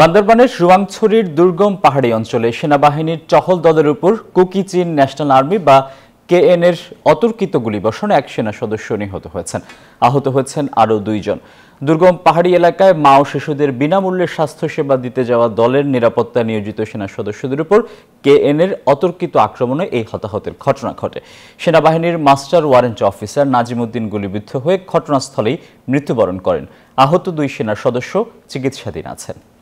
বান্দরবানের সুয়াংছড়ির দুর্গম পাহাড়ি অঞ্চলে সেনাবাহিনীর চহল দলের উপর কুকি চীন ন্যাশনাল আর্মি বা কেএনএর এর অতর্কিত গুলিবর্ষণে এক সেনা সদস্য নিহত হয়েছেন আহত হয়েছেন আরও দুইজন দুর্গম পাহাড়ি এলাকায় মা ও শিশুদের বিনামূল্যে স্বাস্থ্যসেবা দিতে যাওয়া দলের নিরাপত্তা নিয়োজিত সেনা সদস্যদের উপর কেএনএর এর অতর্কিত আক্রমণে এই হতাহতের ঘটনা ঘটে সেনাবাহিনীর মাস্টার ওয়ারেন্ট অফিসার নাজিমুদ্দিন গুলিবিদ্ধ হয়ে ঘটনাস্থলেই মৃত্যুবরণ করেন আহত দুই সেনা সদস্য চিকিৎসাধীন আছেন